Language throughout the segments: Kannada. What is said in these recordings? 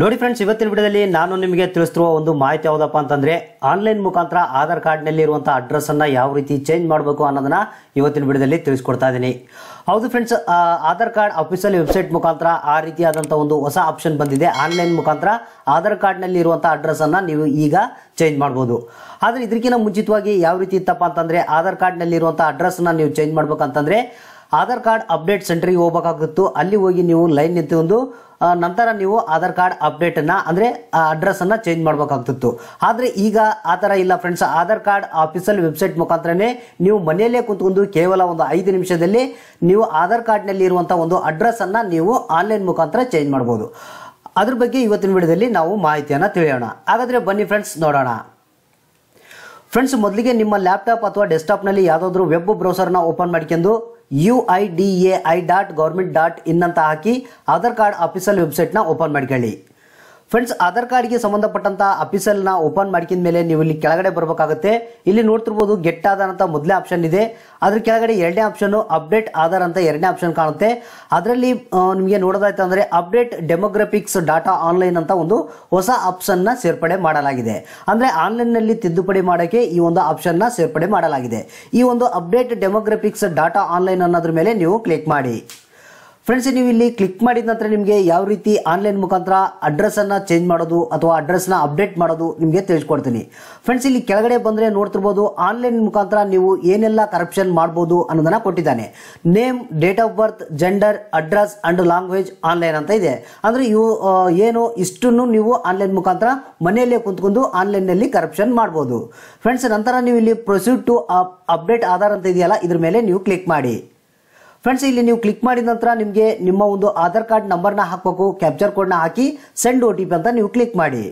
ನೋಡಿ ಫ್ರೆಂಡ್ಸ್ ಇವತ್ತಿನ ವಿಡಿಯೋದಲ್ಲಿ ನಾನು ನಿಮಗೆ ತಿಳಿಸ್ತಿರುವ ಒಂದು ಮಾಹಿತಿ ಯಾವುದಪ್ಪ ಅಂತಂದರೆ ಆನ್ಲೈನ್ ಮುಖಾಂತರ ಆಧಾರ್ ಕಾರ್ಡ್ನಲ್ಲಿ ಅಡ್ರೆಸ್ ಅಡ್ರೆಸ್ಸನ್ನು ಯಾವ ರೀತಿ ಚೇಂಜ್ ಮಾಡಬೇಕು ಅನ್ನೋದನ್ನ ಇವತ್ತಿನ ವಿಡಿಯೋದಲ್ಲಿ ತಿಳಿಸ್ಕೊಡ್ತಾ ಇದ್ದೀನಿ ಹೌದು friends Aadhaar card official website ಮುಖಾಂತರ ಆ ರೀತಿಯಾದಂಥ ಒಂದು ಹೊಸ ಆಪ್ಷನ್ ಬಂದಿದೆ ಆನ್ಲೈನ್ ಮುಖಾಂತರ ಆಧಾರ್ ಕಾರ್ಡ್ನಲ್ಲಿ ಅಡ್ರೆಸ್ ಅಡ್ರೆಸ್ಸನ್ನು ನೀವು ಈಗ ಚೇಂಜ್ ಮಾಡ್ಬೋದು ಆದರೆ ಇದಕ್ಕಿಂತ ಮುಂಚಿತವಾಗಿ ಯಾವ ರೀತಿ ಇತ್ತಪ್ಪ ಅಂತಂದರೆ ಆಧಾರ್ ಕಾರ್ಡ್ನಲ್ಲಿ ಇರುವಂಥ ಅಡ್ರೆಸ್ಸನ್ನು ನೀವು ಚೇಂಜ್ ಮಾಡ್ಬೇಕಂತಂದರೆ ಆಧಾರ್ ಕಾರ್ಡ್ ಅಪ್ಡೇಟ್ ಸೆಂಟರ್ಗೆ ಹೋಗಬೇಕಾಗುತ್ತೆ ಅಲ್ಲಿ ಹೋಗಿ ನೀವು ಲೈನ್ ನಿಂತು ನಂತರ ನೀವು ಆಧಾರ್ ಕಾರ್ಡ್ ಅಪ್ಡೇಟ್ ಅಂದ್ರೆ ಅಡ್ರೆಸ್ ಅನ್ನ ಚೇಂಜ್ ಮಾಡಬೇಕಾಗ್ತಿತ್ತು ಆದರೆ ಈಗ ಆ ಇಲ್ಲ ಫ್ರೆಂಡ್ಸ್ ಆಧಾರ್ ಕಾರ್ಡ್ ಆಫೀಸಲ್ಲಿ ವೆಬ್ಸೈಟ್ ಮುಖಾಂತರನೇ ನೀವು ಮನೆಯಲ್ಲೇ ಕುಂತ್ಕೊಂಡು ಕೇವಲ ಒಂದು ಐದು ನಿಮಿಷದಲ್ಲಿ ನೀವು ಆಧಾರ್ ಕಾರ್ಡ್ ನಲ್ಲಿ ಇರುವಂತಹ ಒಂದು ಅಡ್ರೆಸ್ ಅನ್ನ ನೀವು ಆನ್ಲೈನ್ ಮುಖಾಂತರ ಚೇಂಜ್ ಮಾಡಬಹುದು ಅದ್ರ ಬಗ್ಗೆ ಇವತ್ತಿನ ವಿಡಿಯೋದಲ್ಲಿ ನಾವು ಮಾಹಿತಿಯನ್ನು ತಿಳಿಯೋಣ ಹಾಗಾದ್ರೆ ಬನ್ನಿ ಫ್ರೆಂಡ್ಸ್ ನೋಡೋಣ ಫ್ರೆಂಡ್ಸ್ ಮೊದಲಿಗೆ ನಿಮ್ಮ ಲ್ಯಾಪ್ಟಾಪ್ ಅಥವಾ ಡೆಸ್ಕ್ಟಾಪ್ನಲ್ಲಿ ಯಾವುದಾದ್ರೂ ವೆಬ್ ಬ್ರೌಸರ್ನ ಓಪನ್ ಮಾಡ್ಕೊಂಡು U I D A I dot government dot in ಅಂತ ಹಾಕಿ ಆಧಾರ್ ಕಾರ್ಡ್ ಆಫೀಸಲ್ ವೆಬ್ಸೈಟ್ನ ಓಪನ್ ಮಾಡ್ಕೊಳ್ಳಿ ಫ್ರೆಂಡ್ಸ್ ಆಧಾರ್ ಕಾರ್ಡ್ಗೆ ಸಂಬಂಧಪಟ್ಟಂತ ನ ಓಪನ್ ಮಾಡ್ಕಿದ ಮೇಲೆ ನೀವು ಇಲ್ಲಿ ಕೆಳಗಡೆ ಬರಬೇಕಾಗುತ್ತೆ ಇಲ್ಲಿ ನೋಡ್ತಿರ್ಬೋದು ಗೆಟ್ ಆಧಾರ್ ಅಂತ ಮೊದಲೇ ಆಪ್ಷನ್ ಇದೆ ಅದ್ರ ಕೆಳಗಡೆ ಎರಡನೇ ಆಪ್ಷನ್ ಅಪ್ಡೇಟ್ ಆಧಾರ್ ಅಂತ ಎರಡನೇ ಆಪ್ಷನ್ ಕಾಣುತ್ತೆ ಅದರಲ್ಲಿ ನಿಮಗೆ ನೋಡೋದಾಯ್ತು ಅಂದರೆ ಅಪ್ಡೇಟ್ ಡೆಮೋಗ್ರಫಿಕ್ಸ್ ಡಾಟಾ ಆನ್ಲೈನ್ ಅಂತ ಒಂದು ಹೊಸ ನ ಸೇರ್ಪಡೆ ಮಾಡಲಾಗಿದೆ ಅಂದ್ರೆ ಆನ್ಲೈನ್ ನಲ್ಲಿ ತಿದ್ದುಪಡಿ ಮಾಡೋಕೆ ಈ ಒಂದು ಆಪ್ಷನ್ ನ ಸೇರ್ಪಡೆ ಮಾಡಲಾಗಿದೆ ಈ ಒಂದು ಅಪ್ಡೇಟ್ ಡೆಮೋಗ್ರಫಿಕ್ಸ್ ಡಾಟಾ ಆನ್ಲೈನ್ ಅನ್ನೋದ್ರ ಮೇಲೆ ನೀವು ಕ್ಲಿಕ್ ಮಾಡಿ ಫ್ರೆಂಡ್ಸ್ ನೀವು ಇಲ್ಲಿ ಕ್ಲಿಕ್ ಮಾಡಿದ ನಂತರ ನಿಮಗೆ ಯಾವ ರೀತಿ ಆನ್ಲೈನ್ ಮುಖಾಂತರ ಅನ್ನ ಚೇಂಜ್ ಮಾಡೋದು ಅಥವಾ ಅಡ್ರೆಸ್ನ ಅಪ್ಡೇಟ್ ಮಾಡೋದು ನಿಮಗೆ ತಿಳಿಸ್ಕೊಡ್ತೀನಿ ಫ್ರೆಂಡ್ಸ್ ಇಲ್ಲಿ ಕೆಳಗಡೆ ಬಂದರೆ ನೋಡ್ತಿರ್ಬೋದು ಆನ್ಲೈನ್ ಮುಖಾಂತರ ನೀವು ಏನೆಲ್ಲ ಕರಪ್ಷನ್ ಮಾಡ್ಬೋದು ಅನ್ನೋದನ್ನ ಕೊಟ್ಟಿದ್ದಾನೆ name date of birth gender address and language online ಅಂತ ಇದೆ ಅಂದರೆ ಇವು ಏನು ಇಷ್ಟನ್ನು ನೀವು ಆನ್ಲೈನ್ ಮುಖಾಂತರ ಮನೆಯಲ್ಲೇ ಕುಂತ್ಕೊಂಡು ಆನ್ಲೈನ್ನಲ್ಲಿ ಕರಪ್ಷನ್ ಮಾಡ್ಬೋದು ಫ್ರೆಂಡ್ಸ್ ನಂತರ ನೀವು ಇಲ್ಲಿ ಪ್ರೊಸೀಡ್ ಟು ಅಪ್ಡೇಟ್ ಆಧಾರ್ ಅಂತ ಇದೆಯಲ್ಲ ಇದ್ರ ಮೇಲೆ ನೀವು ಕ್ಲಿಕ್ ಮಾಡಿ ಫ್ರೆಂಡ್ಸ್ ಇಲ್ಲಿ ನೀವು ಕ್ಲಿಕ್ ಮಾಡಿದ ನಂತರ ನಿಮಗೆ ನಿಮ್ಮ ಒಂದು ಆಧಾರ್ ಕಾರ್ಡ್ ನಂಬರ್ನ ಹಾಕಬೇಕು ಕ್ಯಾಪ್ಚರ್ ಕೋಡ್ನ ಹಾಕಿ ಸೆಂಡ್ ಒ ಪಿ ಅಂತ ನೀವು ಕ್ಲಿಕ್ ಮಾಡಿ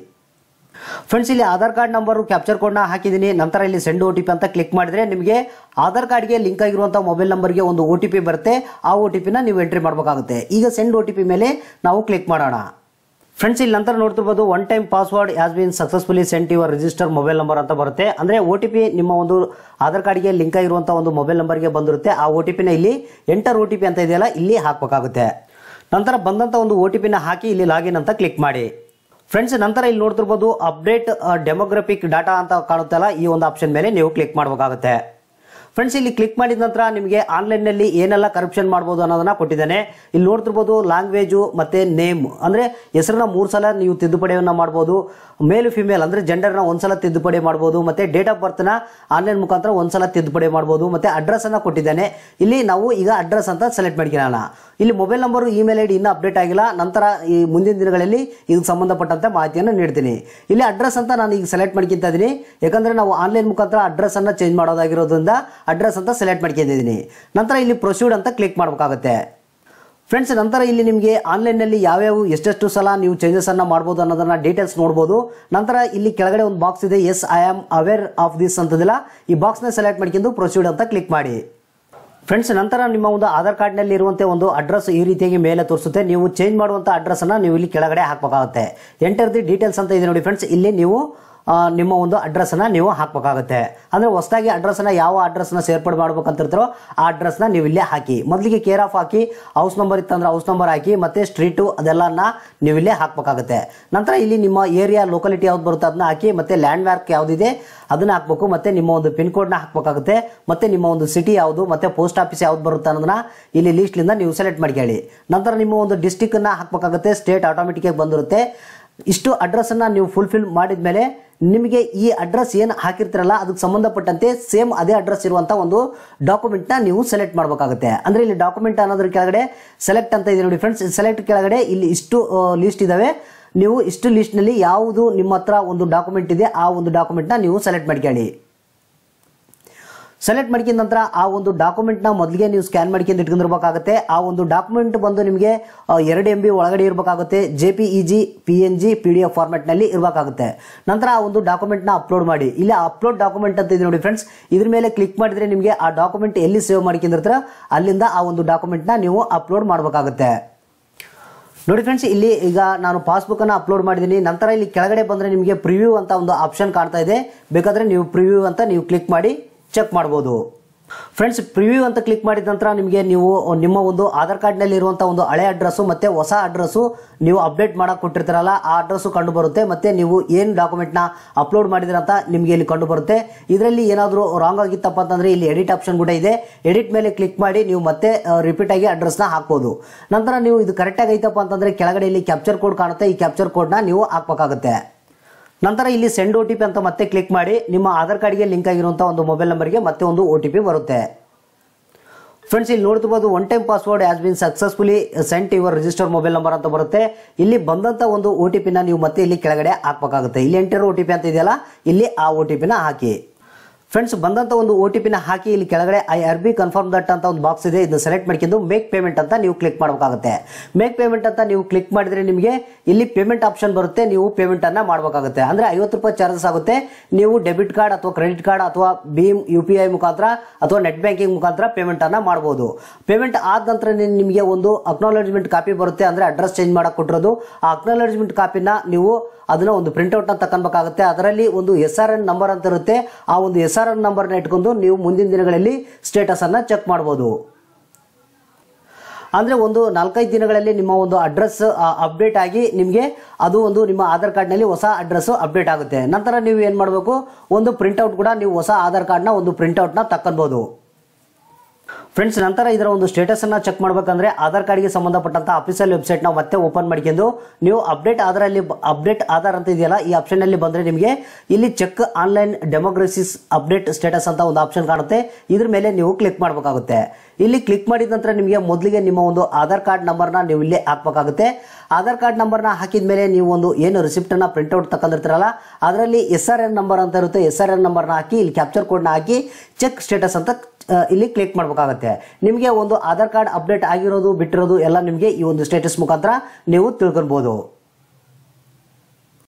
ಫ್ರೆಂಡ್ಸ್ ಇಲ್ಲಿ ಆಧಾರ್ ಕಾರ್ಡ್ ನಂಬರ್ ಕ್ಯಾಪ್ಚರ್ ಕೋಡ್ನ ಹಾಕಿದ್ದೀನಿ ನಂತರ ಇಲ್ಲಿ ಸೆಂಡ್ ಒ ಪಿ ಅಂತ ಕ್ಲಿಕ್ ಮಾಡಿದರೆ ನಿಮಗೆ ಆಧಾರ್ ಕಾರ್ಡ್ಗೆ ಲಿಂಕ್ ಆಗಿರುವಂಥ ಮೊಬೈಲ್ ನಂಬರ್ಗೆ ಒಂದು ಒ ಟಿ ಪಿ ಬರುತ್ತೆ ಆ ಒ ಟಿ ನೀವು ಎಂಟ್ರಿ ಮಾಡಬೇಕಾಗುತ್ತೆ ಈಗ ಸೆಂಡ್ ಒ ಪಿ ಮೇಲೆ ನಾವು ಕ್ಲಿಕ್ ಮಾಡೋಣ ಫ್ರೆಂಡ್ಸ್ ಇಲ್ಲಿ ನಂತರ ನೋಡ್ತಿರ್ಬೋದು one time password has been successfully sent your register mobile number ಅಂತ ಬರುತ್ತೆ ಅಂದರೆ ಓ ಟಿ ಪಿ ನಿಮ್ಮ ಒಂದು ಆಧಾರ್ ಕಾರ್ಡ್ಗೆ ಲಿಂಕ್ ಆಗಿರುವಂಥ ಒಂದು ಮೊಬೈಲ್ ನಂಬರ್ಗೆ ಬಂದಿರುತ್ತೆ ಆ ಒ ಟಿ ಪಿನ ಇಲ್ಲಿ ಎಂಟರ್ ಒ ಟಿ ಪಿ ಅಂತ ಇದೆಯಲ್ಲ ಇಲ್ಲಿ ಹಾಕಬೇಕಾಗುತ್ತೆ ನಂತರ ಬಂದಂಥ ಒಂದು ಓ ಟಿ ಪಿನ ಹಾಕಿ ಇಲ್ಲಿ ಲಾಗಿನ್ ಅಂತ ಕ್ಲಿಕ್ ಮಾಡಿ ಫ್ರೆಂಡ್ಸ್ ನಂತರ ಇಲ್ಲಿ ನೋಡ್ತಿರ್ಬೋದು ಅಪ್ಡೇಟ್ ಡೆಮೋಗ್ರಫಿಕ್ ಡಾಟಾ ಅಂತ ಕಾಣುತ್ತಲ್ಲ ಈ ಒಂದು ಆಪ್ಷನ್ ಮೇಲೆ ನೀವು ಕ್ಲಿಕ್ ಮಾಡಬೇಕಾಗುತ್ತೆ ಫ್ರೆಂಡ್ಸ್ ಇಲ್ಲಿ ಕ್ಲಿಕ್ ಮಾಡಿದ ನಂತರ ನಿಮಗೆ ಆನ್ಲೈನ್ ನಲ್ಲಿ ಏನೆಲ್ಲ ಕರಪ್ಷನ್ ಮಾಡಬಹುದು ಅನ್ನೋದನ್ನ ಕೊಟ್ಟಿದ್ದೇನೆ ಇಲ್ಲಿ ನೋಡ್ತಿರ್ಬೋದು ಲ್ಯಾಂಗ್ವೇಜು ಮತ್ತೆ ನೇಮ್ ಅಂದ್ರೆ ಹೆಸರನ್ನ ಮೂರು ಸಲ ನೀವು ತಿದ್ದುಪಡಿಯನ್ನ ಮಾಡಬಹುದು ಮೇಲ್ ಫಿಮೇಲ್ ಅಂದ್ರೆ ಜೆಂಡರ್ನ ಒಂದ್ಸಲ ತಿದ್ದುಪಡಿ ಮಾಡಬಹುದು ಮತ್ತೆ ಡೇಟ್ ಆಫ್ ಬರ್ತ್ನ ಆನ್ಲೈನ್ ಮುಖಾಂತರ ಒಂದ್ಸಲ ತಿದ್ದುಪಡಿ ಮಾಡಬಹುದು ಮತ್ತೆ ಅಡ್ರೆಸ್ ಅನ್ನ ಕೊಟ್ಟಿದ್ದೇನೆ ಇಲ್ಲಿ ನಾವು ಈಗ ಅಡ್ರೆಸ್ ಅಂತ ಸೆಲೆಕ್ಟ್ ಮಾಡ್ಕೊಳ್ಳೋಣ ಇಲ್ಲಿ ಮೊಬೈಲ್ ನಂಬರ್ ಇಮೇಲ್ ಐಡಿ ಇನ್ನೂ ಅಪ್ಡೇಟ್ ಆಗಿಲ್ಲ ನಂತರ ಈ ಮುಂದಿನ ದಿನಗಳಲ್ಲಿ ಇದಕ್ಕೆ ಸಂಬಂಧಪಟ್ಟಂತ ಮಾಹಿತಿಯನ್ನು ನೀಡ್ತೀನಿ ಇಲ್ಲಿ ಅಡ್ರೆಸ್ ಅಂತ ನಾನು ಈಗ ಸೆಲೆಕ್ಟ್ ಮಾಡ್ಕೊಂತ ಇದೀನಿ ಯಾಕಂದ್ರೆ ನಾವು ಆನ್ಲೈನ್ ಮುಖಾಂತರ ಅಡ್ರೆಸ್ ಅನ್ನ ಚೇಂಜ್ ಮಾಡೋದಾಗಿರೋದ್ರಿಂದ ಅಡ್ರೆಸ್ ಅಂತ ಸೆಲೆಕ್ಟ್ ಮಾಡ್ಕೊಂಡಿದ್ದೀನಿ ನಂತರ ಇಲ್ಲಿ ಪ್ರೊಸೀಡ್ ಅಂತ ಕ್ಲಿಕ್ ಮಾಡಬೇಕಾಗುತ್ತೆ ಫ್ರೆಂಡ್ಸ್ ನಂತರ ಇಲ್ಲಿ ನಿಮಗೆ ಆನ್ಲೈನಲ್ಲಿ ಯಾವ್ಯಾವ ಎಷ್ಟೆಷ್ಟು ಸಲ ನೀವು ಚೇಂಜಸನ್ನು ಮಾಡ್ಬೋದು ಅನ್ನೋದನ್ನು ಡೀಟೇಲ್ಸ್ ನೋಡ್ಬೋದು ನಂತರ ಇಲ್ಲಿ ಕೆಳಗಡೆ ಒಂದು ಬಾಕ್ಸ್ ಇದೆ yes I am aware of this ಅಂತದಿಲ್ಲ ಈ ಬಾಕ್ಸ್ನ ಸೆಲೆಕ್ಟ್ ಮಾಡ್ಕೊಂಡು ಪ್ರೊಸೀಡ್ ಅಂತ ಕ್ಲಿಕ್ ಮಾಡಿ ಫ್ರೆಂಡ್ಸ್ ನಂತರ ನಿಮ್ಮ ಒಂದು ಆಧಾರ್ ಕಾರ್ಡ್ನಲ್ಲಿ ಇರುವಂತೆ ಒಂದು ಅಡ್ರೆಸ್ ಈ ರೀತಿಯಾಗಿ ಮೇಲೆ ತೋರಿಸುತ್ತೆ ನೀವು ಚೇಂಜ್ ಮಾಡುವಂಥ ಅಡ್ರೆಸ್ಸನ್ನು ನೀವು ಇಲ್ಲಿ ಕೆಳಗಡೆ ಹಾಕಬೇಕಾಗುತ್ತೆ ಎಂಟರ್ ದಿ ಡೀಟೇಲ್ಸ್ ಅಂತ ಇದೆ ನೋಡಿ ಫ್ರೆಂಡ್ಸ್ ಇಲ್ಲಿ ನೀವು ನಿಮ್ಮ ಒಂದು ಅಡ್ರೆಸ್ಸನ್ನು ನೀವು ಹಾಕಬೇಕಾಗುತ್ತೆ ಅಂದರೆ ಹೊಸದಾಗಿ ಅಡ್ರೆಸ್ಸನ್ನು ಯಾವ ಅಡ್ರೆಸ್ನ ಸೇರ್ಪಡೆ ಮಾಡ್ಬೇಕಂತಿರ್ತಾರೋ ಆ ಅಡ್ರೆಸ್ನ ನೀವು ಇಲ್ಲೇ ಹಾಕಿ ಮೊದಲಿಗೆ ಕೇರ್ ಆಫ್ ಹಾಕಿ ಹೌಸ್ ನಂಬರ್ ಇತ್ತಂದ್ರೆ ಹೌಸ್ ನಂಬರ್ ಹಾಕಿ ಮತ್ತು ಸ್ಟ್ರೀಟು ಅದೆಲ್ಲನ ನೀವು ಇಲ್ಲೇ ಹಾಕಬೇಕಾಗುತ್ತೆ ನಂತರ ಇಲ್ಲಿ ನಿಮ್ಮ ಏರಿಯಾ ಲೋಕಾಲಿಟಿ ಯಾವ್ದು ಬರುತ್ತೆ ಅದನ್ನ ಹಾಕಿ ಮತ್ತು ಲ್ಯಾಂಡ್ ಮಾರ್ಕ್ ಯಾವುದಿದೆ ಅದನ್ನು ಹಾಕಬೇಕು ಮತ್ತು ನಿಮ್ಮ ಒಂದು ಪಿನ್ ಕೋಡ್ನ ಹಾಕಬೇಕಾಗುತ್ತೆ ಮತ್ತು ನಿಮ್ಮ ಒಂದು ಸಿಟಿ ಯಾವುದು ಮತ್ತು ಪೋಸ್ಟ್ ಆಫೀಸ್ ಯಾವ್ದು ಬರುತ್ತೆ ಅನ್ನೋದನ್ನ ಇಲ್ಲಿ ಲೀಸ್ಟ್ಲಿಂದ ನೀವು ಸೆಲೆಕ್ಟ್ ಮಾಡ್ಕೊಳ್ಳಿ ನಂತರ ನಿಮ್ಮ ಒಂದು ಡಿಸ್ಟಿಕ್ಕನ್ನು ಹಾಕಬೇಕಾಗುತ್ತೆ ಸ್ಟೇಟ್ ಆಟೋಮೆಟಿಕ್ಕಾಗಿ ಬಂದಿರುತ್ತೆ ಇಷ್ಟು ಅಡ್ರೆಸ್ಸನ್ನು ನೀವು ಫುಲ್ಫಿಲ್ ಮಾಡಿದ ಮೇಲೆ ನಿಮಗೆ ಈ ಅಡ್ರೆಸ್ ಏನು ಹಾಕಿರ್ತೀರಲ್ಲ ಅದಕ್ಕೆ ಸಂಬಂಧಪಟ್ಟಂತೆ ಸೇಮ್ ಅದೇ ಅಡ್ರೆಸ್ ಇರುವಂಥ ಒಂದು ಡಾಕ್ಯುಮೆಂಟ್ನ ನೀವು ಸೆಲೆಕ್ಟ್ ಮಾಡಬೇಕಾಗುತ್ತೆ ಅಂದರೆ ಇಲ್ಲಿ ಡಾಕ್ಯುಮೆಂಟ್ ಅನ್ನೋದ್ರ ಕೆಳಗಡೆ ಸೆಲೆಕ್ಟ್ ಅಂತ ಇದೆ ನೋಡಿ ಫ್ರೆಂಡ್ಸ್ ಸೆಲೆಕ್ಟ್ ಕೆಳಗಡೆ ಇಲ್ಲಿ ಇಷ್ಟು ಲಿಸ್ಟ್ ಇದ್ದಾವೆ ನೀವು ಇಷ್ಟು ನಲ್ಲಿ ಯಾವುದು ನಿಮ್ಮ ಹತ್ರ ಒಂದು ಡಾಕ್ಯುಮೆಂಟ್ ಇದೆ ಆ ಒಂದು ಡಾಕ್ಯುಮೆಂಟ್ನ ನೀವು ಸೆಲೆಕ್ಟ್ ಮಾಡ್ಕೊಳ್ಳಿ ಸೆಲೆಕ್ಟ್ ಮಾಡ್ಕೊಂಡ ನಂತರ ಆ ಒಂದು ಡಾಕ್ಯುಮೆಂಟ್ ನ ಮೊದಲಿಗೆ ನೀವು ಸ್ಕ್ಯಾನ್ ಮಾಡ್ಕೊಂಡು ಇಟ್ಕೊಂಡಿರ್ಬೇಕಾಗುತ್ತೆ ಆ ಒಂದು ಡಾಕ್ಯುಮೆಂಟ್ ಬಂದು ನಿಮಗೆ ಎರಡು ಎಂ ಬಿ ಒಳಗಡೆ ಇರಬೇಕಾಗುತ್ತೆ J P e E G P N G P D F ಇರಬೇಕಾಗುತ್ತೆ ನಂತರ ಆ ಒಂದು ಡಾಕ್ಯುಮೆಂಟ್ ನ ಅಪ್ಲೋಡ್ ಮಾಡಿ ಇಲ್ಲ ಅಪ್ಲೋಡ್ ಡಾಕ್ಯುಮೆಂಟ್ ಅಂತ ಇದೆ ನೋಡಿ ಫ್ರೆಂಡ್ಸ್ ಇದ್ರ ಮೇಲೆ ಕ್ಲಿಕ್ ಮಾಡಿದ್ರೆ ನಿಮಗೆ ಆ ಡಾಕ್ಯುಮೆಂಟ್ ಎಲ್ಲಿ ಸೇವ್ ಮಾಡ್ಕೊಂಡಿರ್ತೀರ ಅಲ್ಲಿಂದ ಆ ಒಂದು ಡಾಕ್ಯುಮೆಂಟ್ ನ ನೀವು ಅಪ್ಲೋಡ್ ಮಾಡಬೇಕಾಗುತ್ತೆ ನೋಡಿ ಫ್ರೆಂಡ್ಸ್ ಇಲ್ಲಿ ಈಗ ನಾನು ಪಾಸ್ಬುಕ್ ಅನ್ನು ಅಪ್ಲೋಡ್ ಮಾಡಿದ್ದೀನಿ ನಂತರ ಇಲ್ಲಿ ಕೆಳಗಡೆ ಬಂದರೆ ನಿಮಗೆ ಪ್ರಿವ್ಯೂ ಅಂತ ಒಂದು ಆಪ್ಷನ್ ಕಾಣ್ತಾ ಇದೆ ಬೇಕಾದರೆ ನೀವು ಪ್ರಿವ್ಯೂ ಅಂತ ನೀವು ಕ್ಲಿಕ್ ಮಾಡಿ ಚೆಕ್ ಮಾಡ್ಬೋದು ಫ್ರೆಂಡ್ಸ್ ಪ್ರಿವ್ಯೂ ಅಂತ ಕ್ಲಿಕ್ ಮಾಡಿದ ನಂತರ ನಿಮಗೆ ನೀವು ನಿಮ್ಮ ಒಂದು ಆಧಾರ್ ಕಾರ್ಡ್ನಲ್ಲಿ ಇರುವಂಥ ಒಂದು ಹಳೆ ಅಡ್ರೆಸ್ಸು ಮತ್ತು ಹೊಸ ಅಡ್ರೆಸ್ಸು ನೀವು ಅಪ್ಡೇಟ್ ಮಾಡೋಕೆ ಕೊಟ್ಟಿರ್ತಾರಲ್ಲ ಆ ಅಡ್ರೆಸ್ಸು ಕಂಡು ಬರುತ್ತೆ ಮತ್ತು ನೀವು ಏನು ಡಾಕ್ಯುಮೆಂಟ್ನ ಅಪ್ಲೋಡ್ ಮಾಡಿದಿರ ಅಂತ ನಿಮಗೆ ಇಲ್ಲಿ ಕಂಡು ಬರುತ್ತೆ ಇದರಲ್ಲಿ ಏನಾದರೂ ರಾಂಗ್ ಆಗಿತ್ತಪ್ಪ ಅಂತಂದರೆ ಇಲ್ಲಿ ಎಡಿಟ್ ಆಪ್ಷನ್ ಕೂಡ ಇದೆ ಎಡಿಟ್ ಮೇಲೆ ಕ್ಲಿಕ್ ಮಾಡಿ ನೀವು ಮತ್ತೆ ರಿಪೀಟ್ ಆಗಿ ಅಡ್ರೆಸ್ನ ಹಾಕ್ಬೋದು ನಂತರ ನೀವು ಇದು ಕರೆಕ್ಟಾಗಿ ಐತಪ್ಪ ಅಂತಂದರೆ ಕೆಳಗಡೆ ಇಲ್ಲಿ ಕ್ಯಾಪ್ಚರ್ ಕೋಡ್ ಕಾಣುತ್ತೆ ಈ ಕ್ಯಾಪ್ಚರ್ ಕೋಡ್ನ ನೀವು ಹಾಕ್ಬೇಕಾಗುತ್ತೆ ನಂತರ ಇಲ್ಲಿ ಸೆಂಡ್ ಒ ಟಿ ಪಿ ಅಂತ ಮತ್ತೆ ಕ್ಲಿಕ್ ಮಾಡಿ ನಿಮ್ಮ ಆಧಾರ್ ಕಾರ್ಡ್ಗೆ ಲಿಂಕ್ ಆಗಿರುವಂಥ ಒಂದು ಮೊಬೈಲ್ ನಂಬರ್ಗೆ ಮತ್ತೆ ಒಂದು ಒ ಟಿ ಪಿ ಬರುತ್ತೆ ಫ್ರೆಂಡ್ಸ್ ಇಲ್ಲಿ ನೋಡ್ತಿರ್ಬೋದು one time password has been successfully sent your register mobile number ಅಂತ ಬರುತ್ತೆ ಇಲ್ಲಿ ಬಂದಂಥ ಒಂದು ಒ ಟಿ ಪಿನ ನೀವು ಮತ್ತೆ ಇಲ್ಲಿ ಕೆಳಗಡೆ ಹಾಕಬೇಕಾಗುತ್ತೆ ಇಲ್ಲಿ ಎಂಟರ್ ಒ ಟಿ ಪಿ ಅಂತ ಇದೆಯಲ್ಲ ಇಲ್ಲಿ ಆ ಒ ಟಿ ಪಿನ ಹಾಕಿ ಫ್ರೆಂಡ್ಸ್ ಬಂದಂತ ಒಂದು ಒ ಟಿ ಪಿನ ಹಾಕಿ ಇಲ್ಲಿ ಕೆಳಗಡೆ I hereby confirm that ಅಂತ ಒಂದು ಬಾಕ್ಸ್ ಇದೆ ಇದನ್ನು ಸೆಲೆಕ್ಟ್ ಮಾಡ್ಕೊಂಡು ಮೇಕ್ ಪೇಮೆಂಟ್ ಅಂತ ನೀವು ಕ್ಲಿಕ್ ಮಾಡಬೇಕಾಗುತ್ತೆ ಮೇಕ್ ಪೇಮೆಂಟ್ ಅಂತ ನೀವು ಕ್ಲಿಕ್ ಮಾಡಿದ್ರೆ ನಿಮಗೆ ಇಲ್ಲಿ ಪೇಮೆಂಟ್ ಆಪ್ಷನ್ ಬರುತ್ತೆ ನೀವು ಪೇಮೆಂಟ್ ಅನ್ನ ಮಾಡಬೇಕಾಗುತ್ತೆ ಅಂದ್ರೆ ಐವತ್ತು ರೂಪಾಯಿ ಚಾರ್ಜಸ್ ಆಗುತ್ತೆ ನೀವು ಡೆಬಿಟ್ ಕಾರ್ಡ್ ಅಥವಾ ಕ್ರೆಡಿಟ್ ಕಾರ್ಡ್ ಅಥವಾ ಭೀಮ್ ಯು ಪಿ ಐ ಮುಖಾಂತರ ಅಥವಾ ನೆಟ್ ಬ್ಯಾಂಕಿಂಗ್ ಮುಖಾಂತರ ಪೇಮೆಂಟ್ ಅನ್ನ ಮಾಡಬಹುದು ಪೇಮೆಂಟ್ ಆದ ನಂತರ ನಿಮಗೆ ಒಂದು ಅಕ್ನಾಲಜ್ಮೆಂಟ್ ಕಾಪಿ ಬರುತ್ತೆ ಅಂದ್ರೆ ಅಡ್ರೆಸ್ ಚೇಂಜ್ ಮಾಡಕ್ ಕೊಟ್ಟಿರೋದು ಆ ಅಕ್ನಾಲಜ್ಮೆಂಟ್ ಕಾಪಿನ ನೀವು ಅದನ್ನ ಒಂದು ಪ್ರಿಂಟ್ಔಟ್ ನ ತಕೊಬೇಕಾಗುತ್ತೆ ಅದರಲ್ಲಿ ಒಂದು ಎಸ್ ಆರ್ ಎನ್ ನಂಬರ್ ಅಂತ ಇರುತ್ತೆ ಆ ಒಂದು ಎಸ್ ಆರ್ ಎನ್ ನಂಬರ್ನ ಇಟ್ಕೊಂಡು ನೀವು ಮುಂದಿನ ದಿನಗಳಲ್ಲಿ ಸ್ಟೇಟಸ್ ಅನ್ನ ಚೆಕ್ ಮಾಡಬಹುದು ಅಂದ್ರೆ ಒಂದು ನಾಲ್ಕೈದು ದಿನಗಳಲ್ಲಿ ನಿಮ್ಮ ಒಂದು ಅಡ್ರೆಸ್ ಅಪ್ಡೇಟ್ ಆಗಿ ನಿಮಗೆ ಅದು ಒಂದು ನಿಮ್ಮ ಆಧಾರ್ ಕಾರ್ಡ್ ನಲ್ಲಿ ಹೊಸ ಅಡ್ರೆಸ್ ಅಪ್ಡೇಟ್ ಆಗುತ್ತೆ ನಂತರ ನೀವು ಏನು ಮಾಡಬೇಕು ಒಂದು ಪ್ರಿಂಟ್ಔಟ್ ಕೂಡ ನೀವು ಹೊಸ ಆಧಾರ್ ಕಾರ್ಡ್ ನ ಒಂದು ನ ತಕ್ಕೊಬೋದು ಫ್ರೆಂಡ್ಸ್ ನಂತರ ಇದರ ಒಂದು ಸ್ಟೇಟಸನ್ನು ಚೆಕ್ ಮಾಡಬೇಕಂದ್ರೆ ಆಧಾರ್ ಕಾರ್ಡ್ಗೆ ಸಂಬಂಧಪಟ್ಟಂಥ ವೆಬ್ಸೈಟ್ ನ ಮತ್ತೆ ಓಪನ್ ಮಾಡ್ಕೊಂಡು ನೀವು ಅಪ್ಡೇಟ್ ಆಧಾರಲ್ಲಿ ಅಪ್ಡೇಟ್ ಆಧಾರ್ ಅಂತ ಇದೆಯಲ್ಲ ಈ ಆಪ್ಷನ್ ಅಲ್ಲಿ ಬಂದ್ರೆ ನಿಮಗೆ ಇಲ್ಲಿ check online demographics update status ಅಂತ ಒಂದು ಆಪ್ಷನ್ ಕಾಣುತ್ತೆ ಇದ್ರ ಮೇಲೆ ನೀವು ಕ್ಲಿಕ್ ಮಾಡಬೇಕಾಗುತ್ತೆ ಇಲ್ಲಿ ಕ್ಲಿಕ್ ಮಾಡಿದ ನಂತರ ನಿಮಗೆ ಮೊದಲಿಗೆ ನಿಮ್ಮ ಒಂದು ಆಧಾರ್ ಕಾರ್ಡ್ ನಂಬರ್ ನ ನೀವು ಇಲ್ಲಿ ಹಾಕಬೇಕಾಗುತ್ತೆ ಆಧಾರ್ ಕಾರ್ಡ್ ನಂಬರ್ ನ ಹಾಕಿದ ಮೇಲೆ ನೀವು ಒಂದು ಏನು ಪ್ರಿಂಟ್ ಪ್ರಿಂಟೌಟ್ ತಕೊಂಡಿರ್ತೀರಲ್ಲ ಅದರಲ್ಲಿ ಎಸ್ ಆರ್ ಎನ್ ನಂಬರ್ ಅಂತ ಇರುತ್ತೆ ಎಸ್ ಆರ್ ಎನ್ ನಂಬರ್ನ ಹಾಕಿ ಇಲ್ಲಿ ಕ್ಯಾಪ್ಚರ್ ನ ಹಾಕಿ ಚೆಕ್ ಸ್ಟೇಟಸ್ ಅಂತ ಇಲ್ಲಿ ಕ್ಲಿಕ್ ಮಾಡಬೇಕಾಗತ್ತೆ ನಿಮಗೆ ಒಂದು ಆಧಾರ್ ಕಾರ್ಡ್ ಅಪ್ಡೇಟ್ ಆಗಿರೋದು ಬಿಟ್ಟಿರೋದು ಎಲ್ಲ ನಿಮಗೆ ಈ ಒಂದು ಸ್ಟೇಟಸ್ ಮುಖಾಂತರ ನೀವು ತಿಳ್ಕೊಬಹುದು